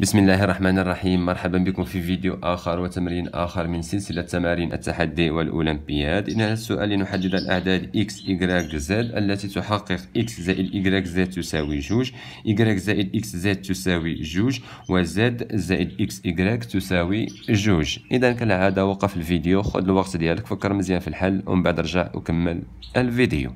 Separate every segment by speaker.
Speaker 1: بسم الله الرحمن الرحيم مرحبا بكم في فيديو آخر وتمرين آخر من سلسلة تمارين التحدي والأولمبياد إن هذا السؤال لنحدد الأعداد x, y, z التي تحقق x زائد y z تساوي جوج y زائد x z تساوي جوج و z زائد x y تساوي جوج إذا كالعادة وقف الفيديو خذ الوقت ديالك فكر مزيان في الحل ومن بعد رجع وكمل الفيديو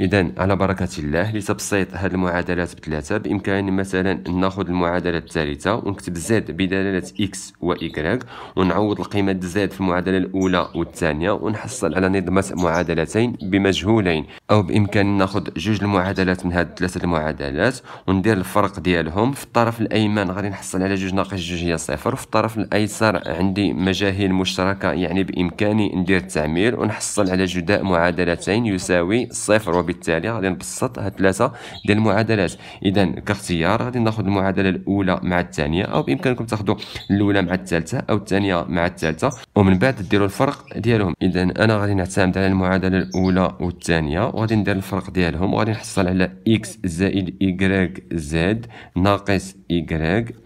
Speaker 1: اذا على بركه الله لتبسيط هذه المعادلات بثلاثه بامكاني مثلا ناخذ المعادله الثالثه ونكتب زد بدلاله اكس وايكغ ونعوض القيمه زد في المعادله الاولى والثانيه ونحصل على نظمه معادلتين بمجهولين او بامكاني ناخذ جوج المعادلات من هذه ثلاثه المعادلات وندير الفرق ديالهم في الطرف الايمن غادي نحصل على جوج ناقص جوج هي صفر وفي الطرف الايسر عندي مجاهيل مشتركه يعني بامكاني ندير التعمير ونحصل على جداء معادلتين يساوي صفر وبالتالي غادي نبسط هاد ثلاثه ديال المعادلات اذا كاختيار غادي ناخذ المعادله الاولى مع الثانيه او بامكانكم تاخذوا الاولى مع الثالثه او الثانيه مع الثالثه ومن بعد ديروا الفرق ديالهم اذا انا غادي نعتمد على المعادله الاولى والثانيه وغادي ندير الفرق ديالهم وغادي نحصل على اكس زائد y زد ناقص y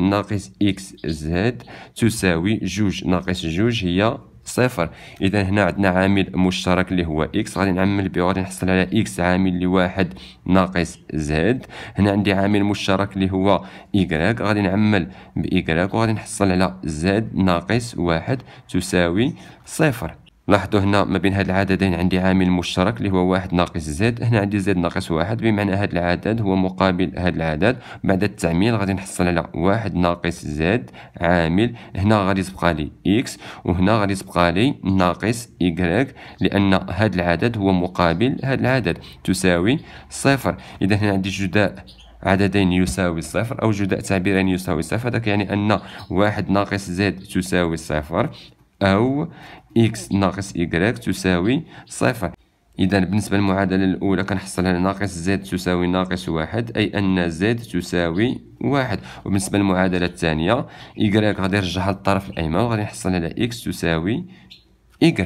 Speaker 1: ناقص اكس زد تساوي جوج ناقص جوج هي صفر اذا هنا عندنا عامل مشترك اللي هو اكس غادي نعمل به غادي نحصل على اكس عامل لواحد واحد ناقص زد هنا عندي عامل مشترك اللي هو y غادي نعمل ب y وغادي نحصل على زد ناقص واحد تساوي صفر لاحظوا هنا ما بين هاد العددين عندي عامل مشترك اللي هو واحد ناقص زد هنا عندي زد ناقص واحد بمعنى هاد العدد هو مقابل هاد العدد بعد التعميل غادي نحصل على واحد ناقص زد عامل هنا غادي تبقى لي اكس وهنا غادي تبقى لي ناقص إيكغيك لأن هاد العدد هو مقابل هاد العدد تساوي صفر إذا هنا عندي جداء عددين يساوي صفر أو جداء تعبيرين يساوي صفر هذاك يعني أن واحد ناقص زد تساوي صفر أو إكس ناقص y تساوي صفر إذا بالنسبة للمعادلة الأولى كنحصل على ناقص زد تساوي ناقص واحد أي أن زد تساوي واحد وبالنسبة للمعادلة الثانية y غادي نرجعها للطرف الأيمن وغادي نحصل على إكس تساوي y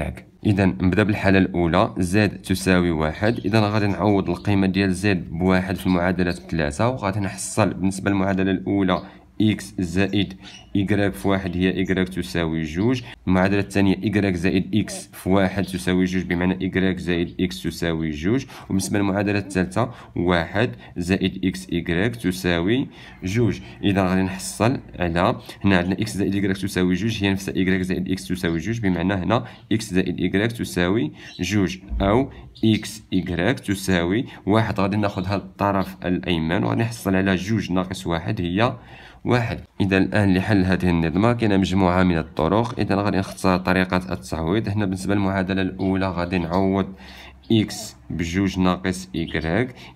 Speaker 1: إذا نبدا بالحالة الأولى زد تساوي واحد إذا غادي نعوض القيمة ديال زد بواحد في المعادلة ثلاثة وغادي نحصل بالنسبة للمعادلة الأولى إكس زائد إيكغيك في واحد هي إيكغيك تساوي جوج المعادلة الثانية إيكغيك زائد إكس في واحد تساوي جوج بمعنى إيكغيك زائد إكس تساوي جوج وبالنسبة للمعادلة الثالثة واحد زائد إكس إيكغيك تساوي جوج إذا غادي نحصل على هنا عندنا إكس زائد إيكغيك تساوي جوج هي نفسها إيكغيك زائد إكس تساوي جوج بمعنى هنا إكس زائد إيكغيك تساوي جوج أو إكس إيكغيك تساوي واحد غادي ناخدها الطرف الأيمن وغادي نحصل على جوج ناقص واحد هي واحد اذا الان لحل هذه النظمه كاينه مجموعه من الطرق اذا غادي نختار طريقه التعويض هنا بالنسبه للمعادله الاولى غادي نعوض اكس بجوج ناقص y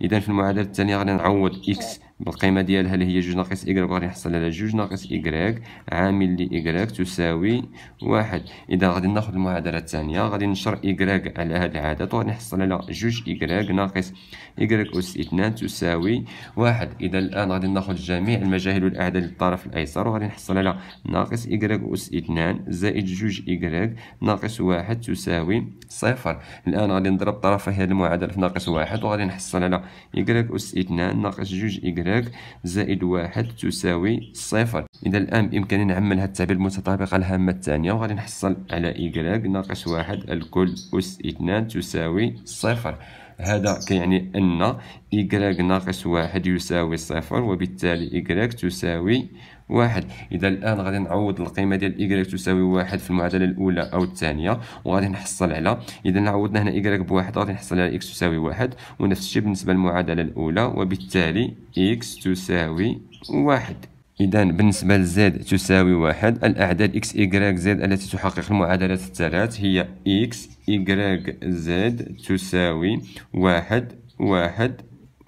Speaker 1: اذا في المعادله الثانيه غادي نعوض اكس بالقيمه ديالها اللي هي جوج ناقص ايكغيك غادي نحصل على جوج ناقص ايكغيك عامل لي ايكغيك تساوي واحد اذا غادي ناخذ المعادله الثانيه غادي نشر ايكغيك على هذا العدد وغادي نحصل على جوج ايكغيك ناقص ايكغيك اس اثنان تساوي واحد اذا الان غادي ناخذ جميع المجاهيل والاعداد للطرف الايسر وغادي نحصل على ناقص ايكغيك اس اثنان زائد جوج ايكغيك ناقص واحد تساوي صفر الان غادي نضرب طرفي هذه المعادله في ناقص واحد وغادي نحصل على ايكغيك اس اثنان ناقص جوج ايكغيك الاشتراك زائد واحد تساوي صفر إذا الآن بإمكاني نعمل هذا التعبير المتطابقة الهامة الثانية وغادي نحصل على إيكغيك ناقص واحد الكل أس اثنان تساوي صفر هذا كيعني أن إيكغيك ناقص واحد يساوي صفر وبالتالي إيكغيك تساوي واحد إذا الآن غادي نعوض القيمة ديال إيكغيك تساوي واحد في المعادلة الأولى أو الثانية وغادي نحصل على إذا عوضنا هنا إيكغيك بواحد غادي نحصل على x تساوي واحد ونفس الشيء بالنسبة للمعادلة الأولى وبالتالي x تساوي واحد إذا بالنسبة لزد تساوي واحد الأعداد إكس إيكغيك زد التي تحقق المعادلات الثلاث هي إكس إيكغيك زد تساوي واحد واحد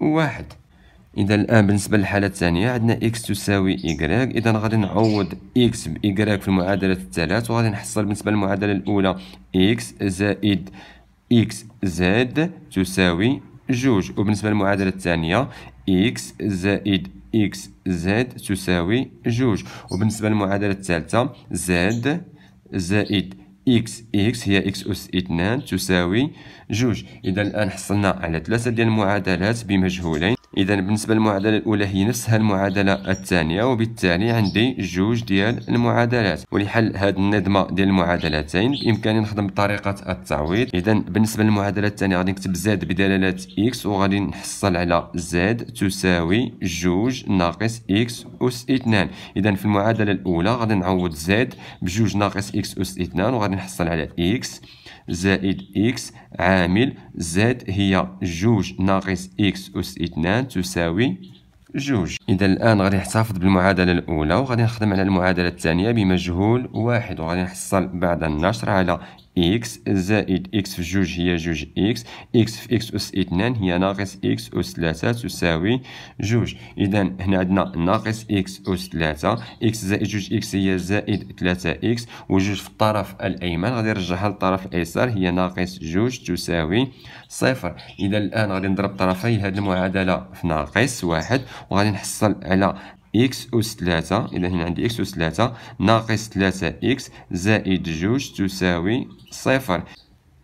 Speaker 1: واحد إذا الآن بالنسبة للحالة الثانية عندنا إكس تساوي إيكغيك إذا غادي نعوض إكس بإيكغيك في المعادلات الثلاث وغادي نحصل بالنسبة للمعادلة الأولى إكس زائد إكس زد تساوي جوج وبالنسبة للمعادلة الثانية إكس زائد إكس زاد تساوي جوج وبالنسبة للمعادلة الثالثة زاد زائد إكس إكس هي إكس أس اثنان تساوي جوج إذا الآن حصلنا على ثلاثة ديال المعادلات بمجهولين إذا بالنسبة للمعادلة الأولى هي نفسها المعادلة الثانية وبالتالي عندي جوج ديال المعادلات ولحل هذه الندمة ديال المعادلتين بإمكاني نخدم بطريقة التعويض إذا بالنسبة للمعادلة الثانية غادي نكتب زاد بدلالة إكس وغادي نحصل على زاد تساوي جوج ناقص إكس أس اثنان إذا في المعادلة الأولى غادي نعوض زاد بجوج ناقص إكس أس اثنان وغادي نحصل على إكس زائد إكس عامل زد هي جوج ناقص إكس أس اثنان تساوي جوج إذا الآن غادي نحتفظ بالمعادلة الأولى وغادي نخدم على المعادلة الثانية بمجهول واحد وغادي نحصل بعد النشر على إكس زائد إكس في جوج هي جوج إكس إكس في إكس أس اثنان هي ناقص إكس أس ثلاثة تساوي جوج إذا هنا عندنا ناقص إكس أس ثلاثة إكس زائد جوج إكس هي زائد ثلاثة إكس وجوج في الطرف الأيمن غادي نرجعها للطرف الأيسر هي ناقص جوج تساوي صفر إذا الآن غادي نضرب طرفي هذه المعادلة في ناقص واحد وغادي نحصل على اكس أس ثلاثة إذا هنا عندي اكس أس ثلاثة ناقص ثلاثة اكس زائد جوج تساوي صفر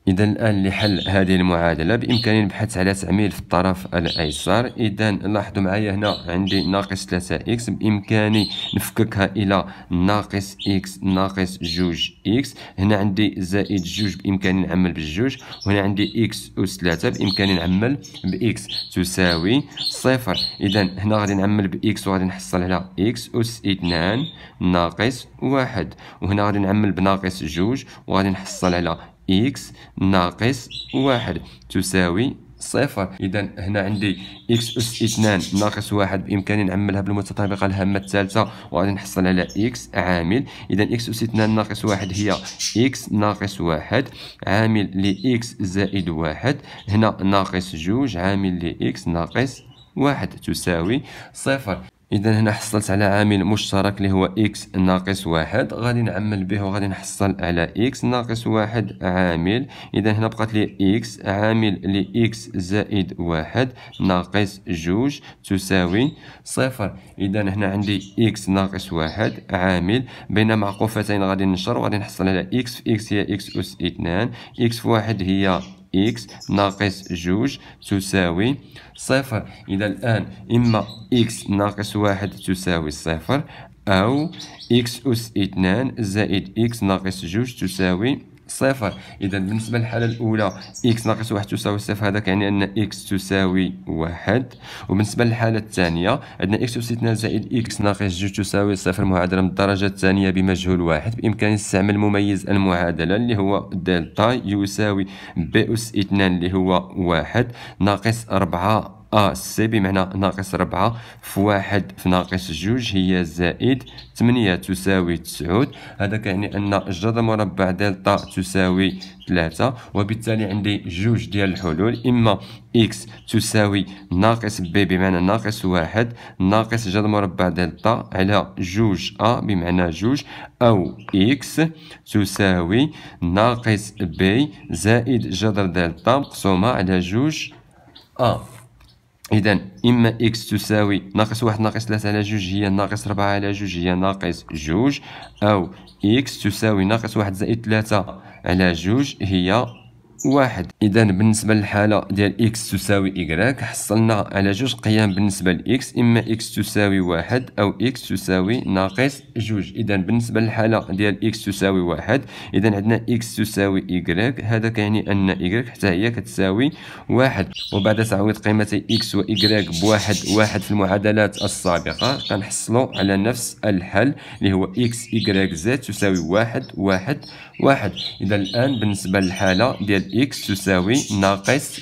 Speaker 1: إذا الآن لحل هذه المعادلة بإمكاني البحث على تعميل في الطرف الأيسر إذا لاحظوا معايا هنا عندي ناقص 3 إكس بإمكاني نفككها إلى ناقص إكس ناقص جوج إكس هنا عندي زائد جوج بإمكاني نعمل بالجوج وهنا عندي إكس أس 3 بإمكاني نعمل بإكس تساوي صفر إذا هنا غادي نعمل بإكس وغادي نحصل على إكس أس 2 ناقص واحد وهنا غادي نعمل بناقص جوج وغادي نحصل على إكس ناقص واحد تساوي صفر إذا هنا عندي إكس أس اثنان ناقص واحد بإمكاني نعملها بالمتطابقة الهامة الثالثة وغادي نحصل على إكس عامل إذا إكس أس اثنان ناقص واحد هي إكس ناقص واحد عامل لإكس زائد واحد هنا ناقص جوج عامل لإكس ناقص واحد تساوي صفر اذا هنا حصلت على عامل مشترك اللي هو اكس ناقص واحد غادي نعمل به وغادي نحصل على اكس ناقص واحد عامل اذا هنا بقات لي اكس عامل لاكس زائد واحد ناقص جوج تساوي صفر اذا هنا عندي اكس ناقص واحد عامل بين معقوفتين غادي نشر وغادي نحصل على اكس في اكس هي اكس اس اثنان اكس في واحد هي إكس ناقص جوج تساوي صفر إذا الآن إما إكس ناقص واحد تساوي صفر أو إكس أس اثنان زائد إكس ناقص جوج تساوي صفر إذا بالنسبة للحالة الأولى إكس ناقص واحد تساوي صفر هذا يعني أن إكس تساوي واحد وبالنسبة للحالة الثانية عندنا إكس أس زائد إكس ناقص جوج تساوي صفر معادلة من الدرجة الثانية بمجهول واحد بإمكاني استعمال مميز المعادلة اللي هو دلتا يساوي بي أس اثنان اللي هو واحد ناقص أربعة أ سي بمعنى ناقص ربعة في واحد في ناقص جوج هي زائد ثمانية تساوي تسعود هذا كيعني أن جذر مربع دلتا تساوي ثلاثة وبالتالي عندي جوج ديال الحلول إما إكس تساوي ناقص بي بمعنى ناقص واحد ناقص جذر مربع دلتا على جوج أ بمعنى جوج أو إكس تساوي ناقص بي زائد جذر دلتا مقسومة على جوج أ إذا إما إكس تساوي ناقص واحد ناقص ثلاثة على جوج هي ناقص ربعة على جوج هي ناقص جوج أو إكس تساوي ناقص واحد زائد ثلاثة على جوج هي واحد اذا بالنسبه للحاله ديال اكس تساوي y حصلنا على جوج قيم بالنسبه لاكس اما اكس تساوي واحد او اكس تساوي ناقص جوج اذا بالنسبه للحاله ديال اكس تساوي واحد اذا عندنا اكس تساوي y هذا كيعني ان y حتى هي كتساوي واحد وبعد تعويض قيمتي اكس و بواحد واحد في المعادلات السابقه كنحصلوا على نفس الحل اللي هو اكس y زد تساوي واحد واحد واحد اذا الان بالنسبه للحاله ديال x تساوي ناقص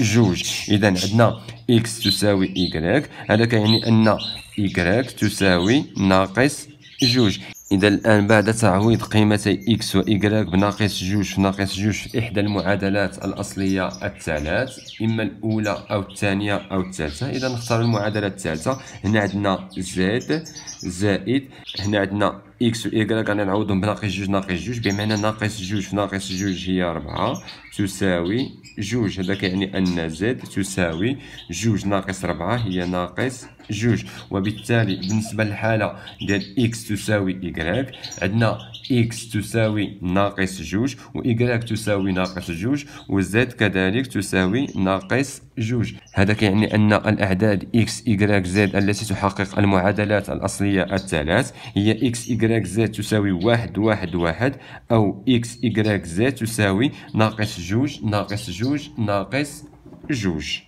Speaker 1: جوج إذا عندنا x تساوي إيكغيك هذا كيعني أن إيكغيك تساوي ناقص جوج إذا الآن بعد تعويض قيمتي إكس و إيكغيك بناقص جوج في ناقص جوج في إحدى المعادلات الأصلية الثلاث إما الأولى أو الثانية أو الثالثة إذا نختار المعادلة الثالثة هنا عندنا زد زائد هنا عندنا اكس و ايكغيك نعوضهم بناقص جوج ناقص جوج بمعنى ناقص جوج في ناقص جوج هي ربعة تساوي جوج هذا كيعني ان زد تساوي جوج ناقص ربعة هي ناقص جوج وبالتالي بالنسبة للحالة ديال اكس تساوي إيكغيك إيكغيك عندنا إكس تساوي ناقص جوج و إيكغيك تساوي ناقص جوج و زد كذلك تساوي ناقص جوج هذا كيعني أن الأعداد إكس إيكغيك زد التي تحقق المعادلات الأصلية الثلاث هي إكس إيكغيك زد تساوي واحد واحد واحد أو إكس إيكغيك زد تساوي ناقص جوج ناقص جوج ناقص جوج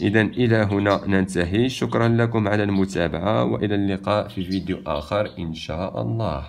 Speaker 1: إذا إلى هنا ننتهي شكرا لكم على المتابعة وإلى اللقاء في فيديو آخر إن شاء الله